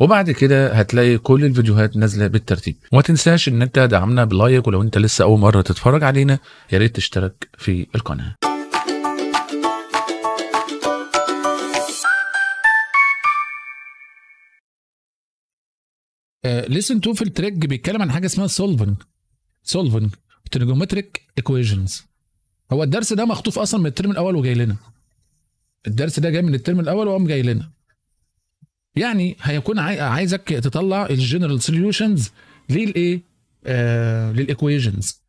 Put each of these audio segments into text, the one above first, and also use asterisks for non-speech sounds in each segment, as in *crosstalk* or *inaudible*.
وبعد كده هتلاقي كل الفيديوهات نازله بالترتيب وما تنساش ان انت دعمنا بلايك ولو انت لسه اول مره تتفرج علينا يا ريت تشترك في القناه ليسن آه، تو في التريك بيتكلم عن حاجه اسمها سولفنج سولفنج تريجومتريك ايكويشنز هو الدرس ده مخطوف اصلا من الترم الاول وجاي لنا الدرس ده جاي من الترم الاول وقام جاي لنا يعني هيكون عايزك تطلع الجنرال سوليوشنز للايه آه للايكويجنز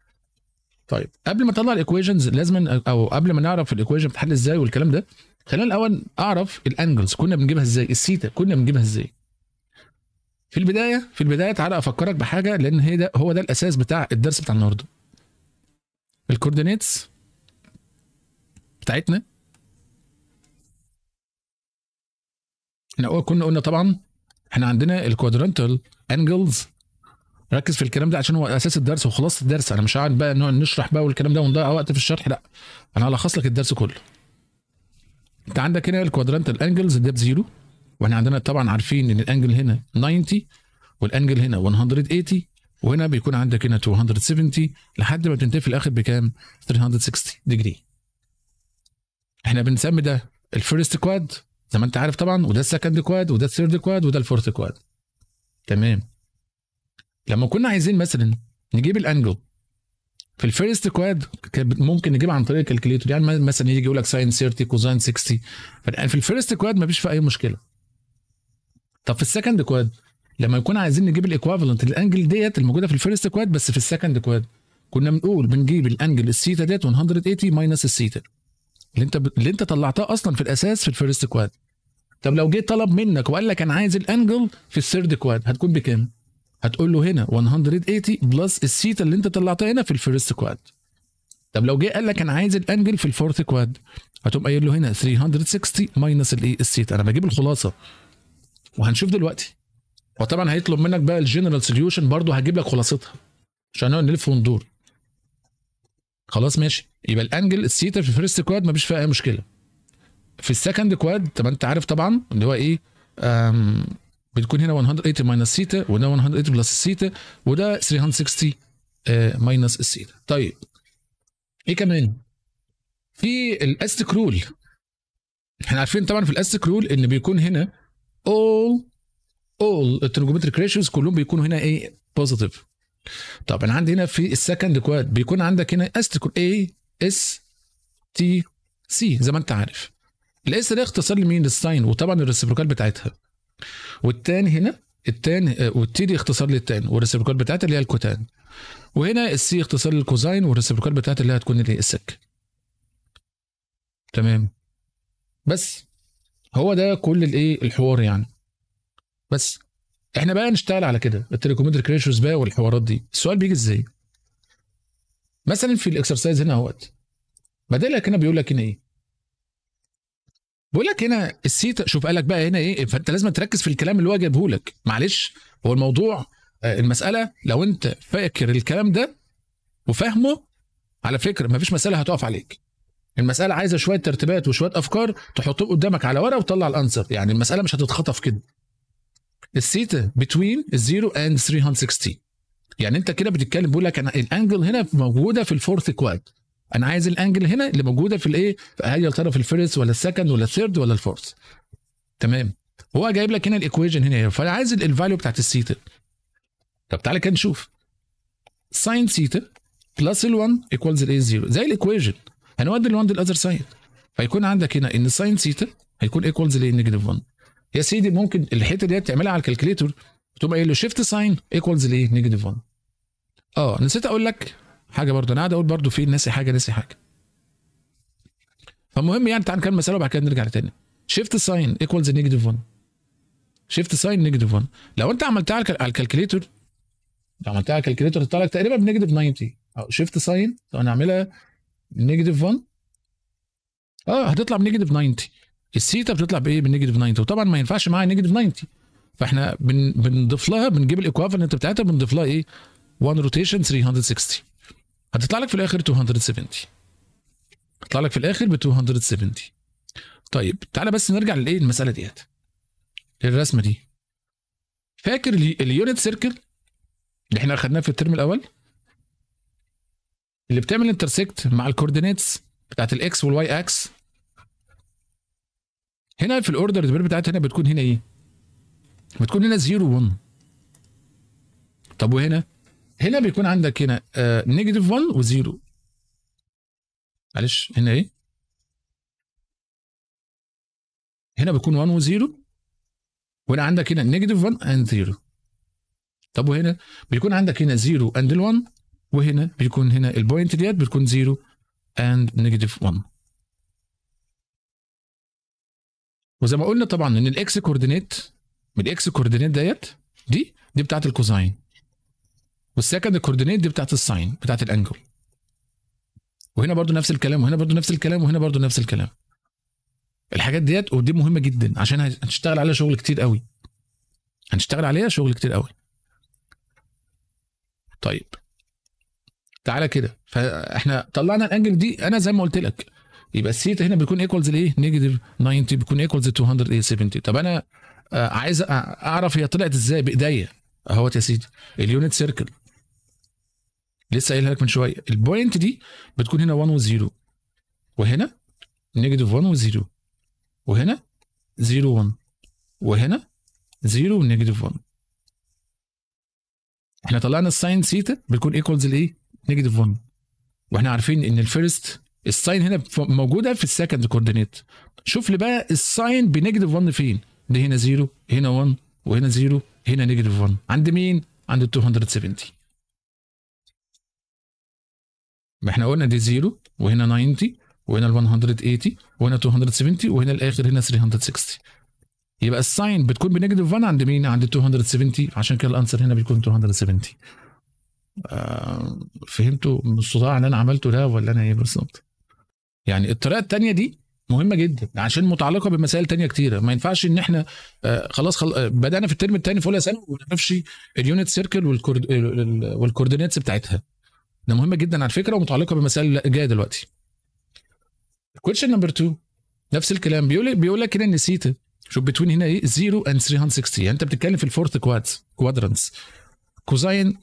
طيب قبل ما اطلع الايكويجنز لازم او قبل ما نعرف الايكويجن بتتحل ازاي والكلام ده خلينا الاول اعرف الانجلز كنا بنجيبها ازاي السيتا كنا بنجيبها ازاي في البدايه في البدايه تعالى افكرك بحاجه لان هي ده هو ده الاساس بتاع الدرس بتاع النهارده الكوردينيتس بتاعتنا احنا كنا قلنا طبعا احنا عندنا الكوادرنتال انجلز ركز في الكلام ده عشان هو اساس الدرس وخلاصه الدرس انا مش قاعد بقى نقعد نشرح بقى والكلام ده ونضيع وقت في الشرح لا انا هلخص لك الدرس كله انت عندك هنا الكوادرنتال انجلز ده بزيرو واحنا عندنا طبعا عارفين ان الانجل هنا 90 والانجل هنا 180 وهنا بيكون عندك هنا 270 لحد ما تنتهي في الاخر بكام 360 ديجري احنا بنسمي ده الفيرست كواد زي ما انت عارف طبعا وده السكند كواد وده الثيرد كواد وده الفورث كواد تمام لما كنا عايزين مثلا نجيب الانجل في الفيرست كواد ممكن نجيب عن طريق الكالكليتور يعني مثلا يجي يقول لك ساين 30 كوزاين 60 في الفيرست كواد مفيش في اي مشكله طب في السكند كواد لما يكون عايزين نجيب الايكوفالنت الانجل ديت الموجوده في الفيرست كواد بس في السكند كواد كنا بنقول بنجيب الانجل الثيتا ديت 180 ماينس الثيتا اللي انت ب... اللي انت طلعتها اصلا في الاساس في الفيرست كواد طب لو جه طلب منك وقال لك انا عايز الانجل في الثيرد كواد هتكون بكام؟ هتقول له هنا 180 بلس السيتا اللي انت طلعتها هنا في الفيرست كواد طب لو جه قال لك انا عايز الانجل في الفورث كواد هتقوم قايل له هنا 360 ماينس الايه السيتا انا بجيب الخلاصه وهنشوف دلوقتي وطبعا هيطلب منك بقى الجنرال سوليوشن برضه هجيب لك خلاصتها عشان نقعد نلف وندور خلاص ماشي يبقى الانجل السيتا في الفيرست كواد مفيش فيها اي مشكله في السكند كواد طب انت عارف طبعا اللي هو ايه بتكون هنا 180 ماينس سيتا وده 180 بلس سيتا وده 360 ماينس السيتا طيب ايه كمان في الاستك رول احنا عارفين طبعا في الاستك رول ان بيكون هنا all all الترجومتريك ريشيوز كلهم بيكونوا هنا ايه بوزيتيف طب انا عندي هنا في السكند كواد بيكون عندك هنا استك اي اس تي سي زي ما انت عارف الاس ده اختصار لمين للساين وطبعا الريسبروكال بتاعتها والتان هنا التان آه، والتي دي اختصار للتان والريسبروكال بتاعتها اللي هي الكوتان وهنا السي اختصار للكوزاين والريسبروكال بتاعتها اللي هتكون اللي هي السك تمام بس هو ده كل الايه الحوار يعني بس احنا بقى نشتغل على كده التريكوميتريك ريشوز بقى والحوارات دي السؤال بيجي ازاي مثلا في الاكسرسايز هنا اهوت بدالك هنا بيقول لك هنا ايه بقول لك هنا السيتا شوف قال لك بقى هنا ايه فانت لازم تركز في الكلام اللي هو جابه لك معلش هو الموضوع آه، المساله لو انت فاكر الكلام ده وفاهمه على فكره مفيش مساله هتقف عليك المساله عايزه شويه ترتيبات وشويه افكار تحطهم قدامك على ورقه وتطلع الانسر يعني المساله مش هتتخطف كده السيتا بتوين الزيرو اند 360 يعني انت كده بتتكلم بيقول لك انا الانجل هنا موجوده في الفورث كواد انا عايز الانجل هنا اللي موجوده في الايه هل هي طرف الفيرست ولا السكند ولا الثيرد ولا الفورث تمام هو جايب لك هنا الايكويجن هنا فانا عايز الفاليو بتاعت الثيتا طب تعالى كده نشوف ساين ثيتا بلس ال1 ايكوالز الاي 0 زي الايكويجن هنودي ال1 للاذر سايد فيكون عندك هنا ان ساين ثيتا هيكون ايكوالز الاي نيجاتيف 1 يا سيدي ممكن الحته دي بتعملها على الكالكليتور تبقى قايل له شيفت ساين ايكوالز الاي نيجاتيف 1 اه نسيت اقول لك حاجه برضه انا قاعد اقول برضه في ناسي حاجه ناسي حاجه فالمهم يعني تعال نكمل مساله وبعد كده نرجع لتاني شيفت ساين ايكوالز نيجاتيف 1 شيفت ساين نيجاتيف 1 لو انت عملتها على الكالكليتور لو عملتها على الكالكليتور تطلع لك تقريبا بنيجاتيف 90 او شيفت ساين لو انا عاملها نيجاتيف 1 اه هتطلع بنيجاتيف 90 الثيتا بتطلع بايه بنيجاتيف 90 وطبعا ما ينفعش معاها نيجاتيف 90 فاحنا بن... بنضيف لها بنجيب الايكوفالنت بتاعتها بنضيف لها ايه 1 روتيشن 360 هتطلع لك في الاخر 270 هتطلع لك في الاخر ب 270 طيب تعالى بس نرجع لايه المساله ديت للرسمه دي فاكر اليونت سيركل اللي احنا اخدناه في الترم الاول اللي بتعمل انترسكت مع الكوردينيتس بتاعت الاكس والواي اكس هنا في الاوردر ديبير بتاعتها هنا بتكون هنا ايه بتكون هنا 0 1 طب وهنا هنا بيكون عندك هنا نيجاتيف 1 و0 معلش هنا ايه هنا بيكون 1 و0 وهنا عندك هنا نيجاتيف 1 اند 0 طب وهنا بيكون عندك هنا 0 اند 1 وهنا بيكون هنا البوينت ديت بتكون 0 اند نيجاتيف 1 وزي ما قلنا طبعا ان الاكس كوردينيت من الاكس كوردينيت ديت دي دي بتاعت الكوزاين والسكند كوردينيت دي بتاعت الساين بتاعت الانجل وهنا برضو نفس الكلام وهنا برضو نفس الكلام وهنا برضو نفس الكلام الحاجات ديت ودي مهمه جدا عشان هنشتغل عليها شغل كتير قوي هنشتغل عليها شغل كتير قوي طيب تعالى كده فاحنا طلعنا الانجل دي انا زي ما قلت لك يبقى الثيتا هنا بيكون ايكوالز لايه؟ نيجاتيف 90 بيكون ايكوالز 270 طب انا آه، عايز اعرف هي طلعت ازاي بايديا اهوت يا سيدي اليونت سيركل لسه قايلها لك من شويه البوينت دي بتكون هنا 1 و0 وهنا نيجاتيف 1 و0 وهنا 0 1 وهنا 0 ونيجاتيف 1 احنا طلعنا الساين سيتا بتكون ايكوالز لايه؟ نيجاتيف 1 واحنا عارفين ان الفيرست الساين هنا موجوده في السكند كوردينيت شوف لي بقى الساين بنيجاتيف 1 فين؟ ده هنا 0 هنا 1 وهنا 0 هنا نيجاتيف 1 عند مين؟ عند 270 ما احنا قلنا دي زيرو وهنا 90 وهنا ال 180 وهنا 270 وهنا الاخر هنا 360 يبقى الساين بتكون بنيجاتيف 1 عند مين؟ عند 270 عشان كده الانسر هنا بيكون 270 آه فهمتوا من الصداع اللي انا عملته ده ولا انا ايه بالظبط؟ يعني الطريقه الثانيه دي مهمه جدا عشان متعلقه بمسائل تانية كتيره ما ينفعش ان احنا آه خلاص خل... آه، بدانا في الترم الثاني في اولى ثانوي وما نعرفش اليونت سيركل والكورد... والكوردينيتس بتاعتها ده مهمه جدا على فكره ومتعلقه بمسائل جايه دلوقتي الكويشن نمبر 2 نفس الكلام بيقول إيه؟ بيقول لك هنا نسيت شوف بتوين هنا ايه 0 اند 360 يعني انت بتتكلم في الفورث كواد كوادرنتس كوزاين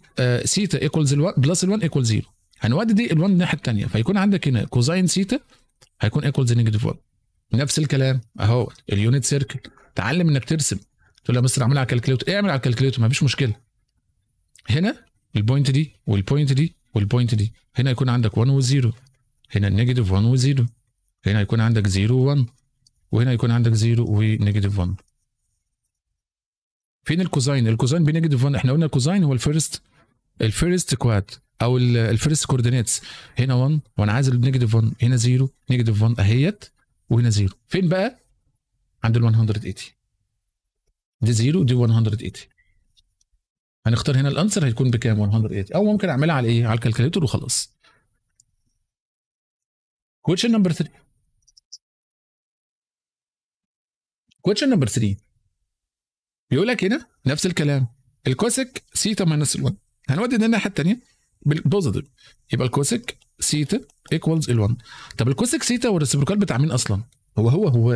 سيتا ايكوالز بلس ال1 ايكوال 0 هنودي دي ال1 الناحيه الثانيه فيكون عندك هنا كوزاين سيتا هيكون ايكوالز نيجاتيف 1 نفس الكلام اهو اليونت سيركل تعلم انك ترسم تقول له يا مستر اعملها على الكالكليتور إيه، اعمل على الكالكليوتر مفيش مشكله هنا البوينت دي والبوينت دي والبوينت دي هنا يكون عندك 1 و0 هنا النيجاتيف 1 و0 هنا يكون عندك 0 و1 وهنا يكون عندك 0 ونيجاتيف 1 فين الكوزاين الكوزاين بنيجاتيف 1 احنا قلنا الكوزاين هو الفيرست الفيرست كواد او الفيرست كوردينيتس هنا 1 وانا عايز النيجاتيف 1 هنا 0 نيجاتيف 1 اهيت وهنا 0 فين بقى عند ال 180 دي 0 دي 180 هنختار هنا الانسر هيكون بكام 180 او ممكن اعملها على ايه على الكالكوليتر وخلاص كويشن نمبر 3 كويشن نمبر 3 بيقول لك هنا نفس الكلام الكوسك سيتا ماينس 1 هنودي ده الناحيه الثانيه بالبوزيتيف يبقى الكوسك سيتا ايكوالز ال1 طب الكوسك سيتا والريسبروكال بتاع مين اصلا هو هو هو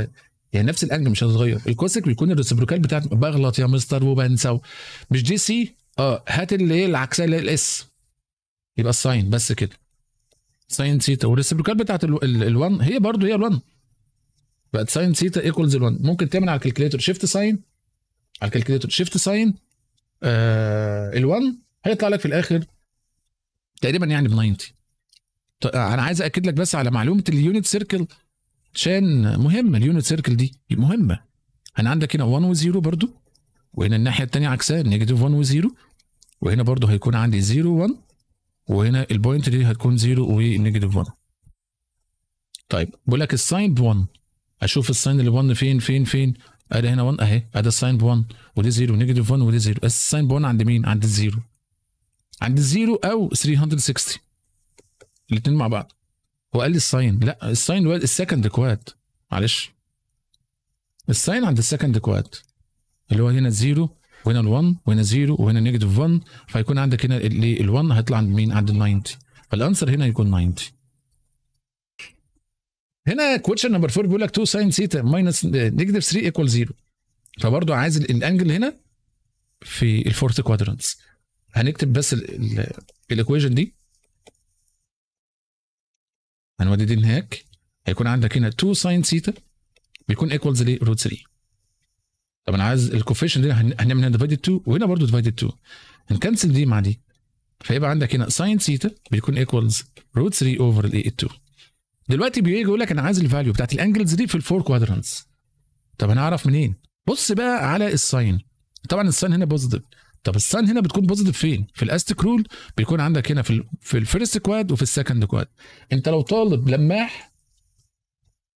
يعني نفس الانجل مش هتتغير الكوسك بيكون الريسبروكال بتاع بغلط يا مستر وبنسى مش دي سي اه هات اللي ايه العكسيه اللي هي الاس يبقى الساين بس كده ساين ثيتا والريسبريكال بتاعت ال1 هي برضو هي ال1 بقت ساين ثيتا ايكولز ال1 ممكن تعمل على الكالكليتر شيفت ساين على الكالكليتر شيفت ساين آه ال1 هيطلع لك في الاخر تقريبا يعني ب 90 طيب انا عايز اكد لك بس على معلومه اليونت سيركل عشان مهمه اليونت سيركل دي مهمه انا عندك هنا 1 و0 برضو وهنا الناحيه الثانيه عكسها نيجاتيف 1 و0 وهنا برضو هيكون عندي 0 1 وهنا البوينت دي هتكون 0 ونيجاتيف 1 طيب بيقول لك الساين ب 1 اشوف الساين اللي 1 فين فين فين ادي هنا 1 اهي ادي الساين ب 1 ودي 0 نيجاتيف 1 ودي 0 الساين ب 1 عند مين؟ عند الزيرو عند الزيرو او 360 الاثنين مع بعض هو قال لي الساين لا الساين السكند كواد معلش الساين عند السكند كواد اللي هو هنا الزيرو وهنا ال1 وهنا زيرو وهنا نيجاتيف 1 فيكون عندك هنا ال1 هيطلع عند مين؟ عند ال 90 فالانسر هنا يكون 90 هنا كويشن نمبر 4 بيقول لك 2 ساين ثيتا ماينس نيجاتيف 3 ايكوال زيرو فبرضه عايز الانجل هنا في الفورث كوادرانتس هنكتب بس الايكويشن دي هنودي دي هناك هيكون عندك هنا 2 ساين ثيتا بيكون ايكوالز لروت روت 3 طب انا عايز الكوفيشن دي هنعمل هنا ديفايدد 2 وهنا برضه ديفايد 2 هنكنسل دي مع دي فيبقى عندك هنا ساين ثيتا بيكون ايكوالز روت 3 اوفر الاي 2 دلوقتي بيجي يقول لك انا عايز الفاليو بتاعت الانجلز دي في الفور كوادرانتس طب انا اعرف منين بص بقى على الساين طبعا الساين هنا بوزيتيف طب الساين هنا بتكون بوزيتيف فين في الاستك رول بيكون عندك هنا في في الفيرست كواد وفي السكند كواد انت لو طالب لماح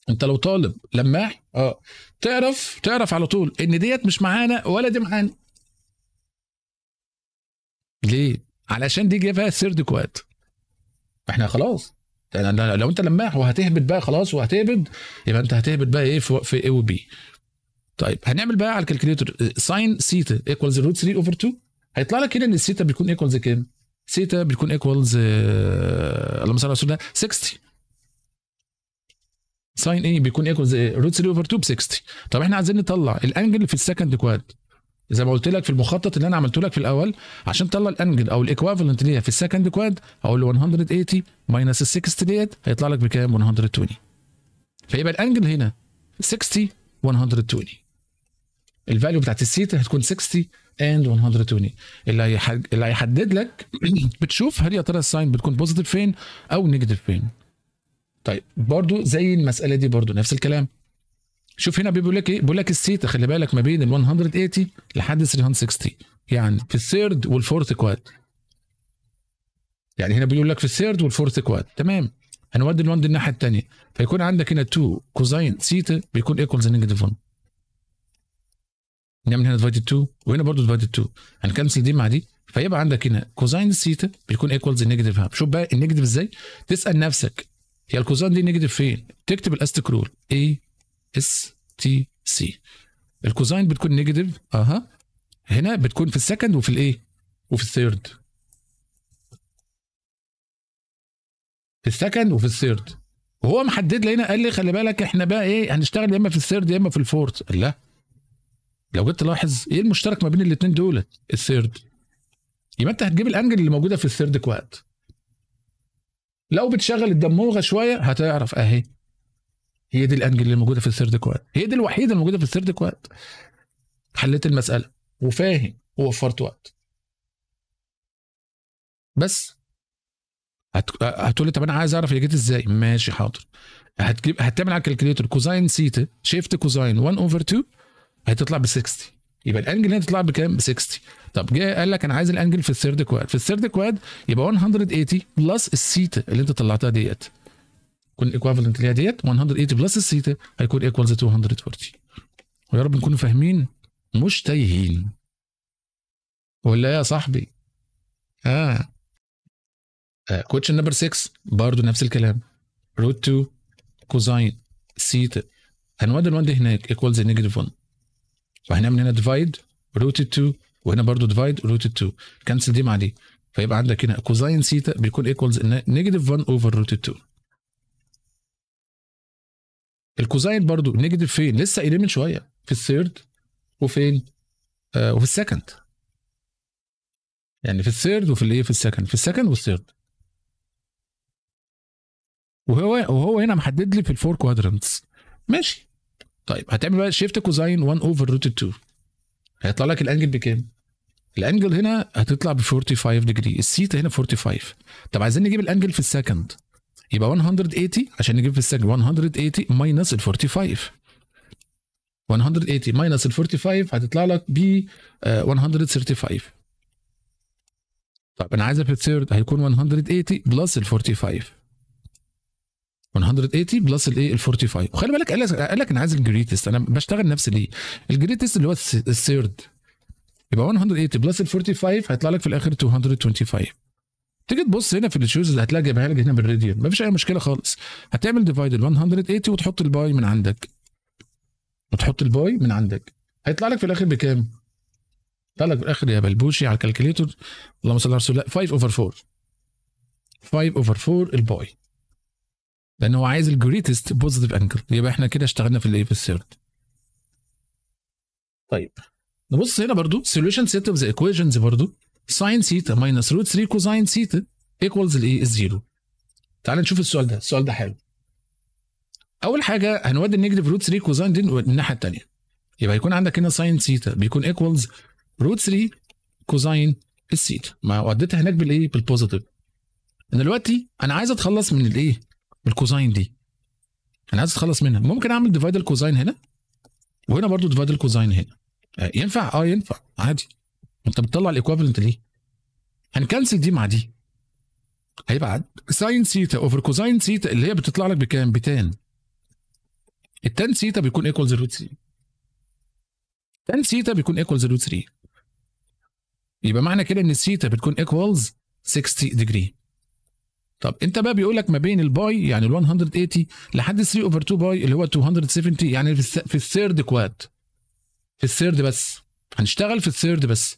انت لو طالب لماح اه تعرف تعرف على طول ان ديت مش معانا ولا دي معانا ليه علشان دي جايبها سيرد كوات احنا خلاص يعني لو انت لماح وهتهبد بقى خلاص وهتهبد يبقى انت هتهبد بقى ايه في اي وبي طيب هنعمل بقى على الكالكوليتر ساين سيتا ايكوالز روت 3 اوفر 2 هيطلع لك هنا ان السيتا بيكون ايكوالز كام؟ سيتا بيكون ايكوالز آه، اللهم صل على رسول الله 60 ساين ايه بيكون ايكوز روت 3 اوفر 2 ب 60 طب احنا عايزين نطلع الانجل في السكند كواد زي ما قلت لك في المخطط اللي انا عملته لك في الاول عشان تطلع الانجل او الايكوفالنت ليها في السكند كواد هقول له 180 ماينس ال 60 ديت هيطلع لك بكام 120 فيبقى الانجل هنا 60 120 الفاليو بتاعت السيتا هتكون 60 اند 120 اللي اللي هيحدد لك *clears throat* بتشوف هل يا ترى الساين بتكون بوزيتيف فين او نيجاتيف فين طيب برضو زي المساله دي برضو نفس الكلام شوف هنا بيقول لك ايه بيقول لك السيتا خلي بالك ما بين ال 180 لحد 360 يعني في الثيرد والفورث كواد يعني هنا بيقول لك في الثيرد والفورث كواد تمام هنودي ال1 دي الناحيه الثانيه فيكون عندك هنا 2 كوزين سيتا بيكون ايكوالز نيجاتيف 1 نعمل هنا ديفايد 2 وهنا برضه ديفايد 2 هنكنسل دي مع دي فيبقى عندك هنا كوزين سيتا بيكون ايكوالز نيجاتيف هاف شوف بقى النيجاتيف ازاي تسال نفسك هي الكوزان دي نيجاتيف فين؟ تكتب الاستكرول رول اي اس تي سي الكوزاين بتكون نيجاتيف اها هنا بتكون في السكند وفي الايه؟ وفي الثيرد في السكند وفي الثيرد وهو محدد لنا قال لي خلي بالك احنا بقى ايه هنشتغل يا اما في الثيرد يا اما في الفورت لا لو جيت تلاحظ ايه المشترك ما بين الاثنين دولت الثيرد يبقى انت هتجيب الانجل اللي موجوده في الثيرد كوات لو بتشغل الدموغه شويه هتعرف اهي هي دي الانجل اللي موجوده في الثيرد كواد هي دي الوحيده اللي موجوده في الثيرد كواد حليت المساله وفاهم ووفرت وقت بس هتقولي طب انا عايز اعرف هي جت ازاي ماشي حاضر هتجيب هتعمل على الكالكليتر كوزاين سيتا شيفت كوزاين 1 اوفر 2 هتطلع ب 60 يبقى الانجل هنا تطلع بكام ب 60 طب جه قال لك انا عايز الانجل في الثيرد كواد في الثيرد كواد يبقى 180 بلس السيتا اللي انت طلعتها ديت يكون الايكوفالنت ليها ديت 180 بلس السيتا هيكون ايكوالز 240 ويا رب نكون فاهمين مش تايهين ولا ايه يا صاحبي اه, آه. كوتشن نمبر 6 برضه نفس الكلام روت 2 كوزاين سيتا هنودي الوان دي هناك ايكوالز نيجاتيف 1 فهنعمل هنا ديفايد روت 2 وهنا برضو ديفايد روت 2 كنسل دي مع دي فيبقى عندك هنا كوزاين سيتا بيكون ايكوالز نيجاتيف 1 اوفر روت 2 الكوزاين برضو نيجاتيف فين لسه قايلين من شويه في الثيرد وفين آه وفي السكند يعني في الثيرد وفي الايه في السكند في السكند والثيرد وهو وهو هنا محدد لي في الفور كوادرنتس ماشي طيب هتعمل بقى شيفت كوزاين 1 اوفر روت 2 هيطلع لك الانجل بكام؟ الانجل هنا هتطلع ب 45 ديجري السيتا هنا 45 طب عايزين نجيب الانجل في السكند يبقى 180 عشان نجيب في السكند 180 ماينس ال 45 180 ماينس ال 45 هتطلع لك ب 135 آه، طب انا عايزها في الثيرد هيكون 180 بلس ال 45 180 بلس الايه ال 45 وخلي بالك قال لك قال لك انا عايز الجريتست انا بشتغل نفس ليه الجريتست اللي هو الثيرد يبقى 180 بلس ال 45 هيطلع لك في الاخر 225 تيجي تبص هنا في الشوز اللي هتلاقي جايبها لك هنا بالريديان مفيش اي مشكله خالص هتعمل ديفايد ال 180 وتحط الباي من عندك وتحط الباي من عندك هيطلع لك في الاخر بكام؟ يطلع لك في الاخر يا بلبوشي على الكالكليتور اللهم صل على رسول الله 5 اوفر 4 5 اوفر 4 الباي لان هو عايز الجريتست بوزيتيف انكل يبقى احنا كده اشتغلنا في الايه في السيرد طيب نبص هنا برضو سوليوشن سيت اوف ذا ايكويشنز برضو ساين سيتا ماينس روت 3 كوساين سيتا ايكوالز الايه الزيرو تعال نشوف السؤال ده السؤال ده حلو اول حاجه هنودي النيجاتيف روت 3 كوساين دي الناحيه الثانيه يبقى هيكون عندك هنا ساين سيتا بيكون ايكوالز روت 3 كوساين السيتا ما وديتها هناك بالايه بالبوزيتيف دلوقتي انا عايز اتخلص من الايه بالكوزاين دي انا عايز اتخلص منها ممكن اعمل ديفايد الكوزاين هنا وهنا برضو ديفايد الكوزاين هنا آه، ينفع اه ينفع عادي انت بتطلع الايكوفالنت ليه هنكنسل دي مع دي هيبقى ساين سيتا اوفر كوزاين سيتا اللي هي بتطلع لك بكام بتان التان سيتا بيكون ايكوال 0 3 تان سيتا بيكون ايكوال 0 3 يبقى معنى كده ان السيتا بتكون ايكوالز 60 ديجري طب انت بقى بيقول لك ما بين الباي يعني ال 180 لحد 3 اوفر 2 باي اللي هو 270 يعني في الثيرد كواد في الثيرد بس هنشتغل في الثيرد بس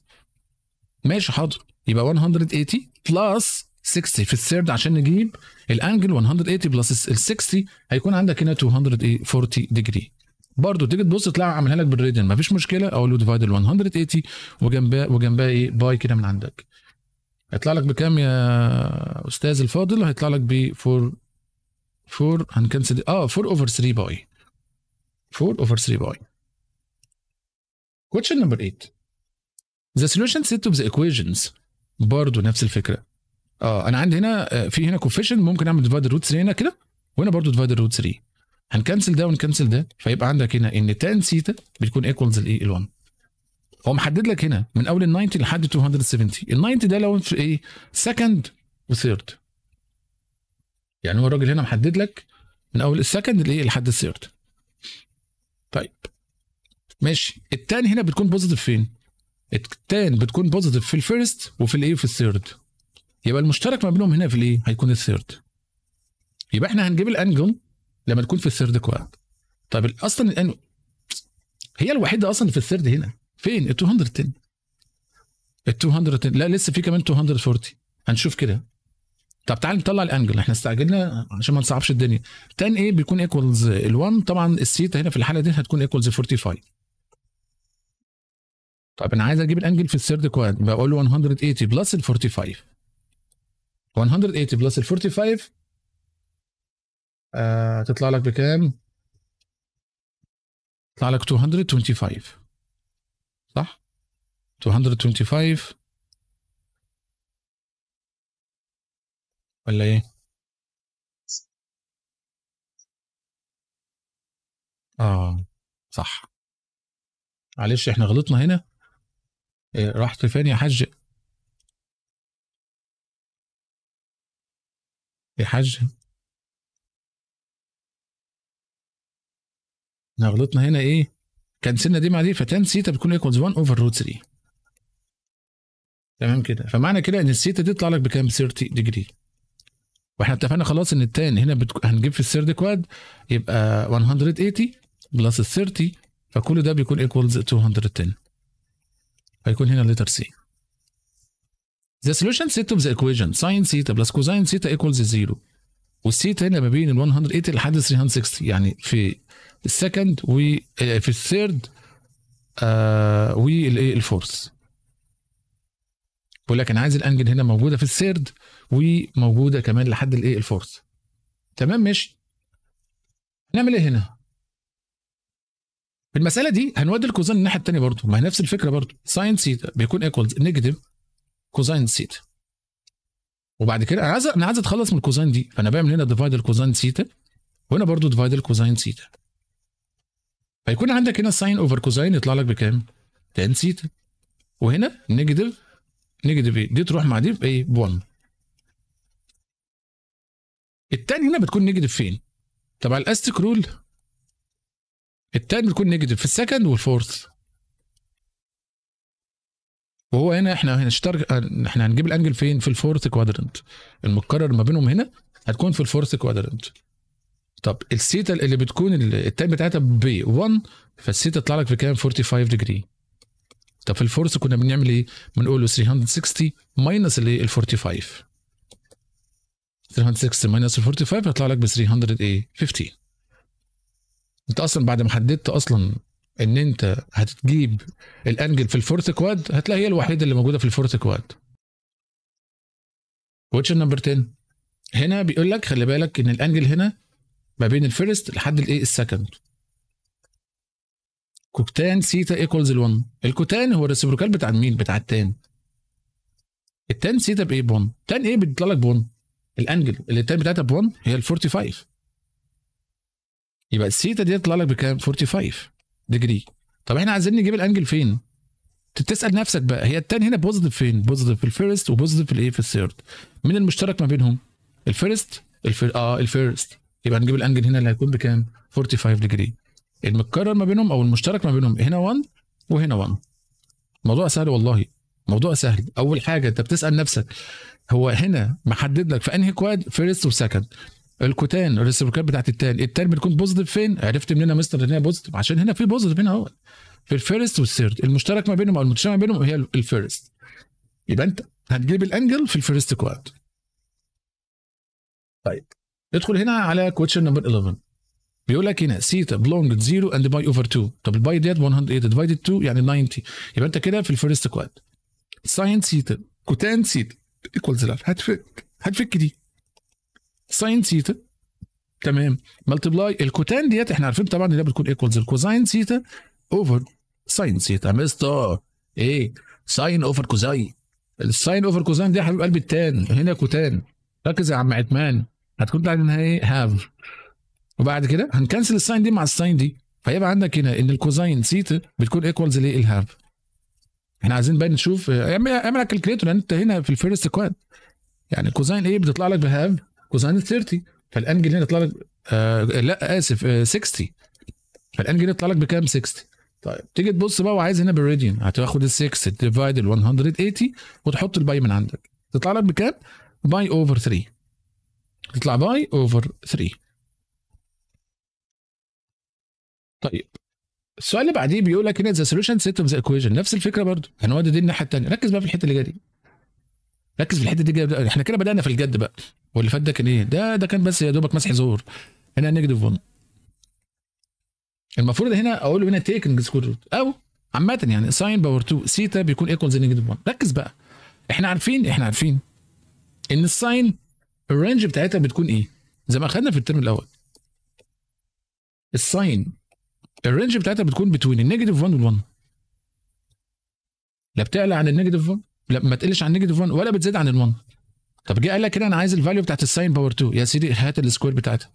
ماشي حاضر يبقى 180 بلس 60 في الثيرد عشان نجيب الانجل 180 بلس ال 60 هيكون عندك هنا 240 ديجري برضه تيجي تبص تلاقي عاملها لك بالراديان مفيش مشكله اقول له ديفايد ال 180 وجنبها وجنبها ايه باي كده من عندك هيطلع لك بكام يا استاذ الفاضل هيطلع لك ب 4 4 هنكنسل اه 4 اوفر 3 باي 4 اوفر 3 باي question number 8 the solution set of the equations برضه نفس الفكره اه انا عندي هنا آه، في هنا كوفيشن ممكن اعمل ديفايد روت 3 هنا كده وهنا برضه ديفايد روت 3 هنكنسل ده ونكنسل ده فيبقى عندك هنا ان 10 سيتا بتكون ايكوالز لايه ال1 هو محدد لك هنا من اول ال 90 لحد 270 ال 90 ده لو في ايه سكند وثيرد يعني هو الراجل هنا محدد لك من اول السكند لايه لحد الثيرد طيب ماشي التان هنا بتكون بوزيتيف فين التان بتكون بوزيتيف في الفيرست وفي الايه في الثيرد يبقى المشترك ما بينهم هنا في الايه هيكون الثيرد يبقى احنا هنجيب الانجل لما تكون في الثيرد كواد طيب اصلا الانجل هي الوحيده اصلا في الثيرد هنا فين ال 210 ال 210 لا لسه في كمان 240 هنشوف كده طب تعال نطلع الانجل احنا استعجلنا عشان ما نصعبش الدنيا تان ايه بيكون ايكوالز ال1 طبعا الثيتا هنا في الحاله دي هتكون ايكوالز 45 طب انا عايز اجيب الانجل في الثيرد كواد بقول له 180 بلس ال 45 180 بلس ال 45 هتطلع آه، لك بكام؟ تطلع لك 225 225 ولا ايه اه صح معلش احنا غلطنا هنا إيه راحت فين يا حاج يا إيه، حاج احنا غلطنا هنا ايه كان سنة دي دي فتان سيتا بتكون ايكوالز 1 اوفر روت 3 تمام كده فمعنى كده ان الثيتا تطلع لك بكام 30 ديجري واحنا اتفقنا خلاص ان التان هنا بتك... هنجيب في الثيرد كواد يبقى 180 بلس ال 30 فكل ده بيكون ايكوالز 210 هيكون هنا لتر سي The solution set of the equation sin theta plus cosine theta equals 0 والثيتا هنا ما بين ال 180 لحد 360 يعني في السكند آه، في الثيرد آه والفورث بقول لك انا عايز الانجل هنا موجوده في السيرد وموجوده كمان لحد الايه الفورث تمام ماشي نعمل ايه هنا في المساله دي هنودي الكوزين الناحيه الثانيه برضه ما هي نفس الفكره برضه ساين سيتا بيكون ايكوالز نيجاتيف كوزين سيتا وبعد كده انا عايز انا عايز اتخلص من الكوزين دي فانا بعمل هنا ديفايد الكوزين سيتا وهنا برضه ديفايد الكوزين سيتا فيكون عندك هنا ساين اوفر كوزين يطلع لك بكام؟ تان سيتا وهنا نيجاتيف نيجاتيف ايه دي تروح مع دي ايه ب 1 التاني هنا بتكون نيجاتيف فين طب على الاستك رول التاني بتكون نيجاتيف في السكند والفورث وهو هنا احنا هنشترك احنا هنجيب الانجل فين في الفورث كوادرنت المتكرر ما بينهم هنا هتكون في الفورث كوادرنت طب السيتا اللي بتكون التاني بتاعتها ب 1 فالسيتا تطلع لك في كام 45 ديجري طب في الفورس كنا بنعمل ايه؟ بنقول 360 ماينس الايه؟ ال 45 360 ماينس ال 45 هيطلع لك ب 300 ايه؟ 50 انت اصلا بعد ما حددت اصلا ان انت هتجيب الانجل في الفورس كواد هتلاقي هي الوحيده اللي موجوده في الفورس كواد ويتش نمبر 10 هنا بيقول لك خلي بالك ان الانجل هنا ما بين الفيرست لحد الايه السكند كوتان سيتا ايكولز ال1 الكوتان هو الريسبروكال بتاع مين بتاع التان التان سيتا بايه ب1 تان ايه بيطلع لك ب1 الانجل اللي التان بتاعتها ب1 هي ال 45 يبقى السيتا دي تطلع لك بكام 45 ديجري طب احنا عايزين نجيب الانجل فين تسال نفسك بقى هي التان هنا بوزيتيف فين بوزيتيف في الفيرست وبوزيتيف في الايه في الثيرد مين المشترك ما بينهم الفيرست الفير اه الفيرست يبقى هنجيب الانجل هنا اللي هيكون بكام 45 ديجري المتكرر ما بينهم او المشترك ما بينهم هنا 1 وهنا 1 موضوع سهل والله موضوع سهل اول حاجه انت بتسال نفسك هو هنا محدد لك في انهي كواد فيرست وسكند الكوتان الريسبروكال بتاعت التان التان بتكون بوزيتيف فين عرفت منين يا مستر ان هي بوزيتيف عشان هنا في بوزيتيف هنا اهو في الفيرست والثيرد المشترك ما بينهم او المتشابه ما بينهم هي الفيرست يبقى انت هتجيب الانجل في الفيرست كواد طيب ندخل هنا على كوتشن نمبر 11 بيقول لك هنا سيتا بلونج 0 اند باي اوفر 2 طب الباي ديت 108 ديفايدد 2 يعني 90 يبقى انت كده في الفيرست كواد ساين سيتا كوتان سيتا ايكوالز لاف هتفك هتفك دي ساين سيتا تمام ملتبلاي الكوتان ديت احنا عارفين طبعا ان ده بتكون ايكوالز الكوزاين سيتا اوفر ساين سيتا مستر ايه ساين اوفر كوزاي الساين اوفر كوزاين دي يا حبيب قلبي التان هنا كوتان ركز يا عم عثمان هتكون بعد انها ايه هاف وبعد كده هنكنسل الساين دي مع الساين دي فيبقى عندك هنا ان الكوزاين سيتا بتكون ايكوالز لايه الهاف احنا عايزين بقى نشوف اعمل كالكليتور لان انت هنا في الفيرست كواد يعني كوزاين ايه بتطلع لك بهاف كوزاين 30 فالانجل هنا يطلع لك آه لا اسف آه 60 فالانجل يطلع لك بكام 60 طيب تيجي تبص بقى وعايز هنا بالريديان هتاخد ال 6 ديفايد ال 180 وتحط الباي من عندك تطلع لك بكام باي اوفر 3 تطلع باي اوفر 3 طيب السؤال اللي بعديه بيقول لك ان ذا سوليوشن سيت اوف ذا ايكويشن نفس الفكره برضه يعني هنودي دي الناحيه الثانيه ركز بقى في الحته اللي جايه دي ركز في الحته دي جايه احنا كده بدانا في الجد بقى واللي فات ده كان ايه ده ده كان بس يا دوبك مسح زور هنا نيجاتيف 1 المفروض هنا اقول له هنا تيك سكوير روت او عامه يعني ساين باور 2 سيتا بيكون ايكوالز نيجاتيف 1 ركز بقى احنا عارفين احنا عارفين ان الساين الرينج بتاعتها بتكون ايه زي ما اخذنا في الترم الاول الساين الرينج بتاعتها بتكون بتوين النيجاتيف 1 وال1 لا بتقلع عن النيجاتيف 1 لا ما تقلش عن النيجاتيف 1 ولا بتزيد عن ال1 طب جه قال لك كده انا عايز الفاليو بتاعت الساين باور 2 يا سيدي هات السكوير بتاعتها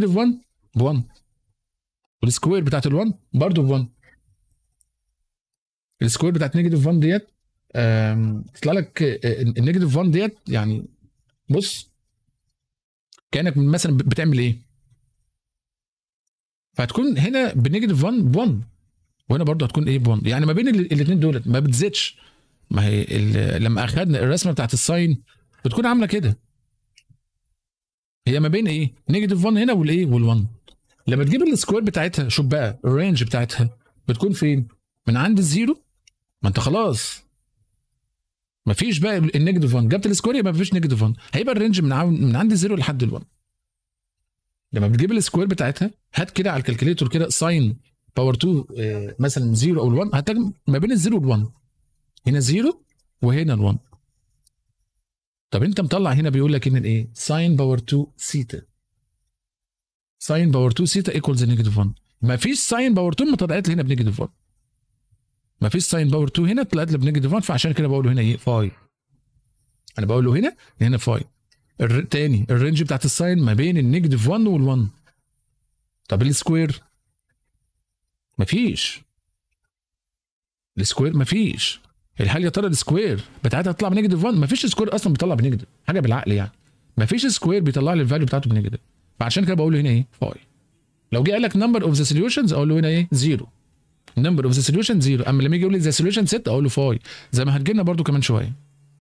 نيجاتيف 1 ب 1 والسكوير بتاعت ال1 برضه ب 1 السكوير بتاعت نيجاتيف 1 ديت تطلع لك آه، النيجاتيف 1 ديت يعني بص كانك مثلا بتعمل ايه؟ فهتكون هنا بنيجاتيف 1 ب 1 وهنا برضه هتكون ايه ب 1 يعني ما بين الاثنين دولت ما بتزيدش ما هي لما اخذنا الرسمه بتاعت الساين بتكون عامله كده هي ما بين ايه نيجاتيف 1 هنا والايه وال1 لما تجيب السكوير بتاعتها شوف بقى الرينج بتاعتها بتكون فين من عند الزيرو ما انت خلاص ما فيش بقى النيجاتيف 1 جبت السكوير يبقى ما فيش نيجاتيف 1 هيبقى الرينج من من عند الزيرو لحد ال1 لما بتجيب السكوير بتاعتها هات كده على الكالكوليتور كده ساين باور 2 مثلا 0 او 1 هتلاقي ما بين الزيرو وال1 هنا 0 وهنا ال1 طب انت مطلع هنا بيقول لك ان الايه ساين باور 2 سيتا ساين باور 2 سيتا ايكوالز نيجاتيف 1 ما فيش ساين باور 2 ما طلعت لي هنا بنيجاتيف 1 ما فيش ساين باور 2 هنا طلعت لي بنيجاتيف 1 فعشان كده بقول هنا ايه فاي انا بقول له هنا هنا فاي الر... تاني الرينج بتاعت الساين ما بين النيجاتيف 1 وال1 طب السكوير مفيش السكوير مفيش هل يا ترى السكوير بتاعتها هتطلع بنيجاتيف 1 مفيش سكوير اصلا بيطلع بنيجاتيف حاجه بالعقل يعني مفيش سكوير بيطلع لي الفاليو بتاعته بنيجاتيف فعشان كده بقول هنا ايه فاي لو جه قال لك نمبر اوف ذا سوليوشنز اقول له هنا ايه زيرو نمبر اوف ذا سوليوشن زيرو اما لما يجي يقول لي ذا سوليوشن 6 اقول له فاي زي ما هتجيلنا برده كمان شويه